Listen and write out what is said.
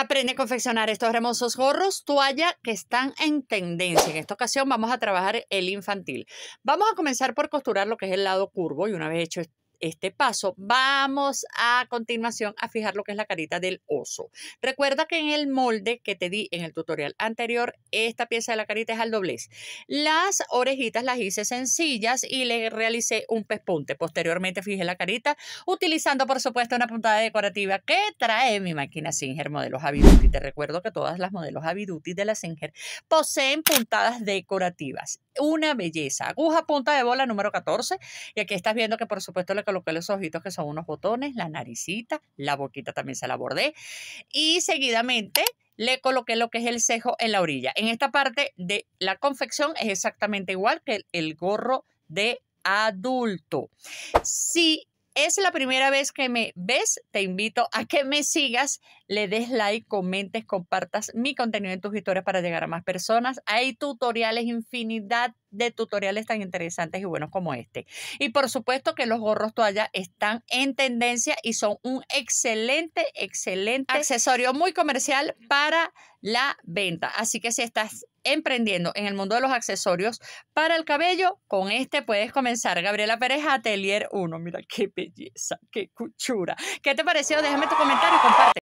Aprende a confeccionar estos hermosos gorros, toalla que están en tendencia. En esta ocasión vamos a trabajar el infantil. Vamos a comenzar por costurar lo que es el lado curvo y una vez hecho esto este paso, vamos a continuación a fijar lo que es la carita del oso. Recuerda que en el molde que te di en el tutorial anterior, esta pieza de la carita es al doblez. Las orejitas las hice sencillas y le realicé un pespunte. Posteriormente fijé la carita utilizando, por supuesto, una puntada decorativa que trae mi máquina Singer modelos Aviduti. Te recuerdo que todas las modelos Aviduti de la Singer poseen puntadas decorativas una belleza. Aguja punta de bola número 14. Y aquí estás viendo que por supuesto le coloqué los ojitos que son unos botones, la naricita, la boquita también se la bordé. Y seguidamente le coloqué lo que es el cejo en la orilla. En esta parte de la confección es exactamente igual que el, gorro de adulto. sí es la primera vez que me ves, te invito a que me sigas, le des like, comentes, compartas mi contenido en tus historias para llegar a más personas. Hay tutoriales, infinidad de tutoriales tan interesantes y buenos como este. Y por supuesto que los gorros toalla están en tendencia y son un excelente, excelente accesorio muy comercial para la venta. Así que si estás emprendiendo en el mundo de los accesorios para el cabello, con este puedes comenzar. Gabriela Pérez, Atelier 1. Mira qué belleza, qué cuchura. ¿Qué te pareció? Déjame tu comentario y comparte.